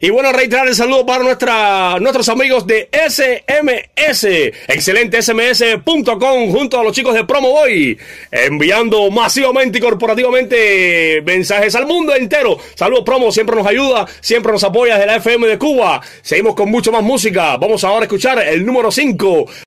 Y bueno, reiterar el saludo para nuestros amigos de SMS, excelente sms.com junto a los chicos de Promo Boy, enviando masivamente y corporativamente mensajes al mundo entero. Saludos, Promo, siempre nos ayuda, siempre nos apoya de la FM de Cuba. Seguimos con mucho más música. Vamos ahora a escuchar el número 5.